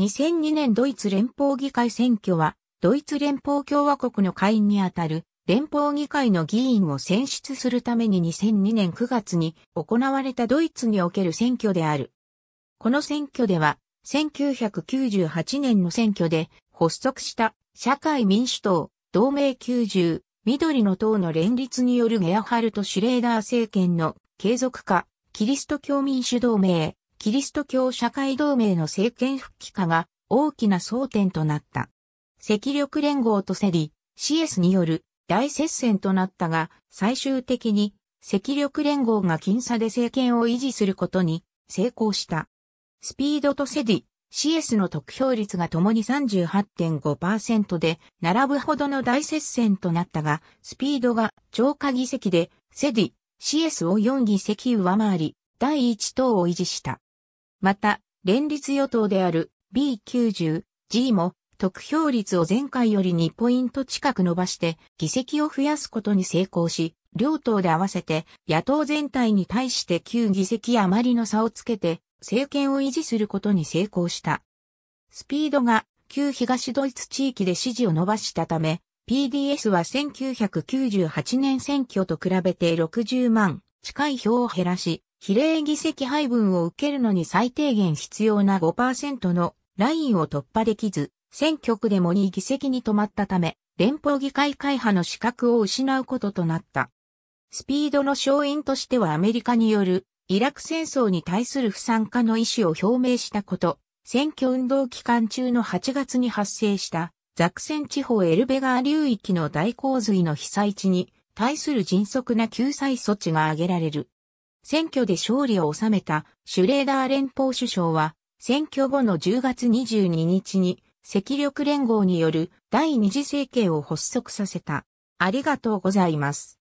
2002年ドイツ連邦議会選挙は、ドイツ連邦共和国の会員にあたる連邦議会の議員を選出するために2002年9月に行われたドイツにおける選挙である。この選挙では、1998年の選挙で発足した社会民主党、同盟90、緑の党の連立によるゲアハルト・シュレーダー政権の継続化、キリスト教民主同盟、キリスト教社会同盟の政権復帰化が大きな争点となった。赤力連合とセリ、CS による大接戦となったが、最終的に赤力連合が僅差で政権を維持することに成功した。スピードとセディ、CS の得票率が共に38.5%で並ぶほどの大接戦となったが、スピードが超過議席でセディ、CS を4議席上回り、第1党を維持した。また、連立与党である B90、G も得票率を前回より2ポイント近く伸ばして議席を増やすことに成功し、両党で合わせて野党全体に対して9議席余りの差をつけて政権を維持することに成功した。スピードが旧東ドイツ地域で支持を伸ばしたため、PDS は1998年選挙と比べて60万近い票を減らし、比例議席配分を受けるのに最低限必要な5%のラインを突破できず、選挙区でも2議席に止まったため、連邦議会会派の資格を失うこととなった。スピードの勝因としてはアメリカによるイラク戦争に対する不参加の意思を表明したこと、選挙運動期間中の8月に発生したザクセン地方エルベガー流域の大洪水の被災地に対する迅速な救済措置が挙げられる。選挙で勝利を収めたシュレーダー連邦首相は、選挙後の10月22日に、赤力連合による第二次政権を発足させた。ありがとうございます。